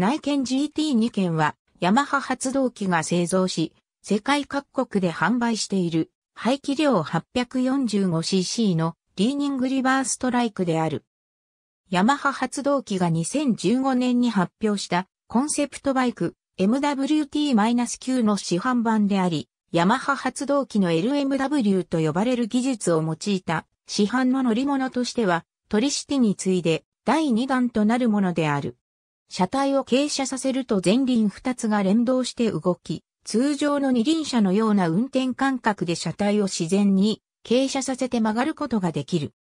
内見 GT2 件は、ヤマハ発動機が製造し、世界各国で販売している、排気量 845cc のリーニングリバーストライクである。ヤマハ発動機が2015年に発表したコンセプトバイク MWT-9 の市販版であり、ヤマハ発動機の LMW と呼ばれる技術を用いた市販の乗り物としては、トリシティに次いで第2弾となるものである。車体を傾斜させると前輪2つが連動して動き、通常の二輪車のような運転感覚で車体を自然に傾斜させて曲がることができる。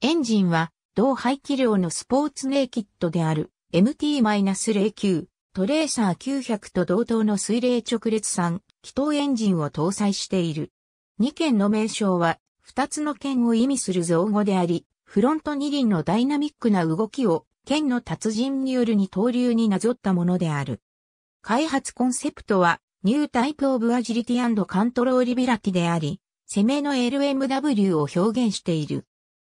エンジンは同排気量のスポーツネイキッドである MT-09 トレーサー900と同等の水冷直列3気筒エンジンを搭載している。2件の名称は2つの件を意味する造語であり、フロント二輪のダイナミックな動きを剣の達人による二刀流になぞったものである。開発コンセプトは、ニュータイプオブアジリティカントロール開きであり、攻めの LMW を表現している。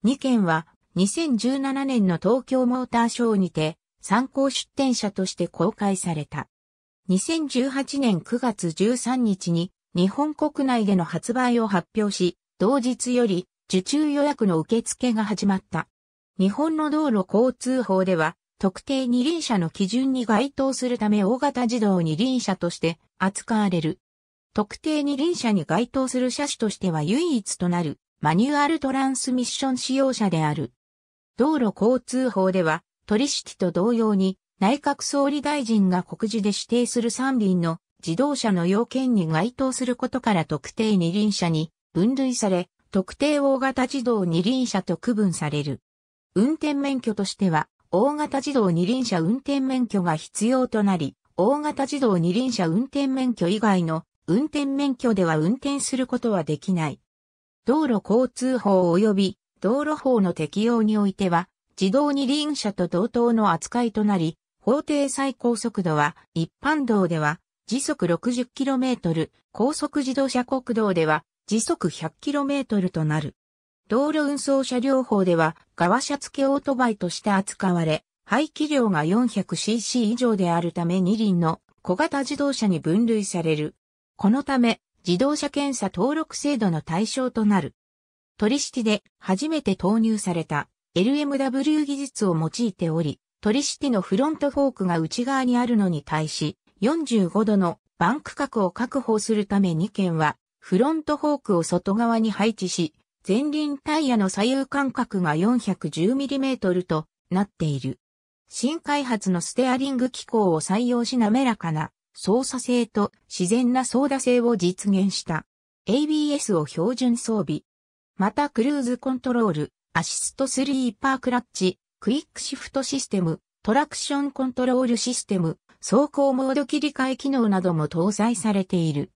2件は2017年の東京モーターショーにて参考出展者として公開された。2018年9月13日に日本国内での発売を発表し、同日より受注予約の受付が始まった。日本の道路交通法では、特定二輪車の基準に該当するため大型自動二輪車として扱われる。特定二輪車に該当する車種としては唯一となるマニュアルトランスミッション使用車である。道路交通法では、取引と同様に内閣総理大臣が告示で指定する三輪の自動車の要件に該当することから特定二輪車に分類され、特定大型自動二輪車と区分される。運転免許としては、大型自動二輪車運転免許が必要となり、大型自動二輪車運転免許以外の運転免許では運転することはできない。道路交通法及び道路法の適用においては、自動二輪車と同等の扱いとなり、法定最高速度は一般道では時速 60km、高速自動車国道では時速 100km となる。道路運送車両法では、側車付オートバイとして扱われ、排気量が 400cc 以上であるため二輪の小型自動車に分類される。このため、自動車検査登録制度の対象となる。取りシで初めて投入された LMW 技術を用いており、取りシのフロントフォークが内側にあるのに対し、45度のバンク角を確保するため2件は、フロントフォークを外側に配置し、前輪タイヤの左右間隔が 410mm となっている。新開発のステアリング機構を採用し滑らかな操作性と自然な操舵性を実現した。ABS を標準装備。またクルーズコントロール、アシストスリーパークラッチ、クイックシフトシステム、トラクションコントロールシステム、走行モード切り替え機能なども搭載されている。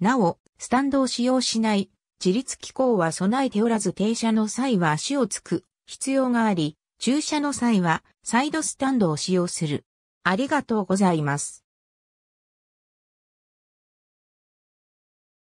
なお、スタンドを使用しない自立機構は備えておらず停車の際は足をつく必要があり、駐車の際はサイドスタンドを使用する。ありがとうございます。